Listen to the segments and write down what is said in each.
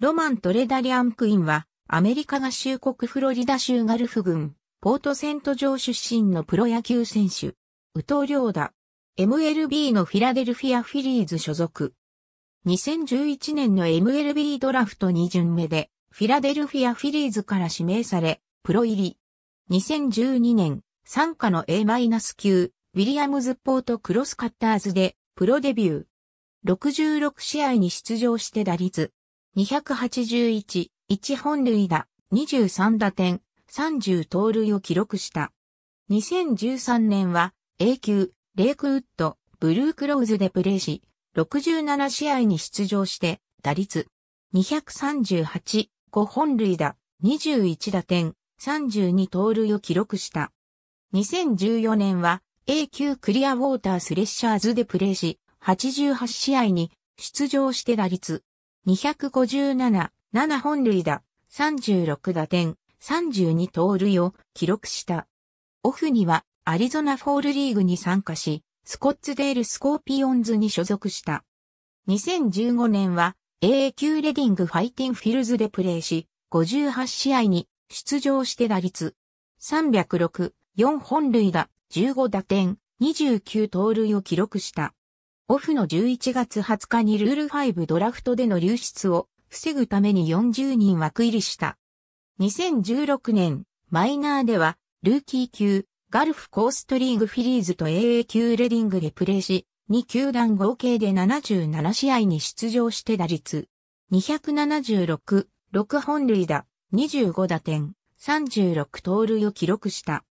ロマン・トレダリアン・クインは、アメリカ合衆国フロリダ州ガルフ郡、ポートセント城出身のプロ野球選手。宇藤良だ。MLB のフィラデルフィア・フィリーズ所属。2011年の MLB ドラフト2巡目で、フィラデルフィア・フィリーズから指名され、プロ入り。2012年、参加の A- 9ウィリアムズ・ポート・クロスカッターズで、プロデビュー。66試合に出場して打率、281、1本塁打、23打点、30盗塁を記録した。2013年は A 級、レイクウッド、ブルークローズでプレーし、67試合に出場して、打率238、5本塁打、21打点、32盗塁を記録した。2014年は A 級クリアウォータースレッシャーズでプレーし、88試合に出場して打率257、7本塁打、36打点、32盗塁を記録した。オフにはアリゾナフォールリーグに参加し、スコッツデールスコーピオンズに所属した。2015年は AA 級レディングファイティンフィルズでプレーし、58試合に出場して打率306、4本塁打、15打点、29盗塁を記録した。オフの11月20日にルール5ドラフトでの流出を防ぐために40人枠入りした。2016年、マイナーでは、ルーキー級、ガルフコーストリーグフィリーズと AA 級レディングでプレーし、2球団合計で77試合に出場して打率。276、6本塁打、25打点、36盗塁を記録した。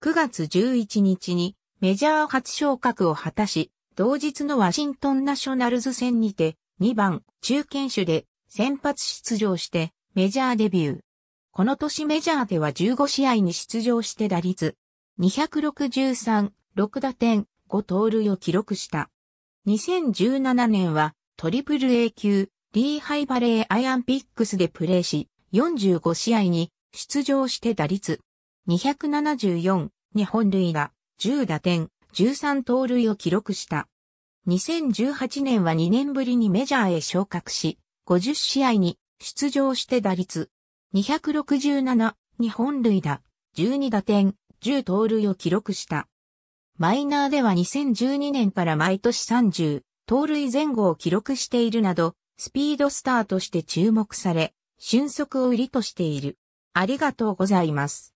9月11日にメジャー初昇格を果たし、同日のワシントンナショナルズ戦にて、2番、中堅手で、先発出場して、メジャーデビュー。この年メジャーでは15試合に出場して打率、263、6打点、5盗塁を記録した。2017年は、トリプル A 級、リーハイバレーアイアンピックスでプレーし、45試合に出場して打率274、日本塁打、10打点、13盗塁を記録した。2018年は2年ぶりにメジャーへ昇格し、50試合に出場して打率267、日本塁打、12打点、10盗塁を記録した。マイナーでは2012年から毎年30、盗塁前後を記録しているなど、スピードスターとして注目され、俊足を売りとしている。ありがとうございます。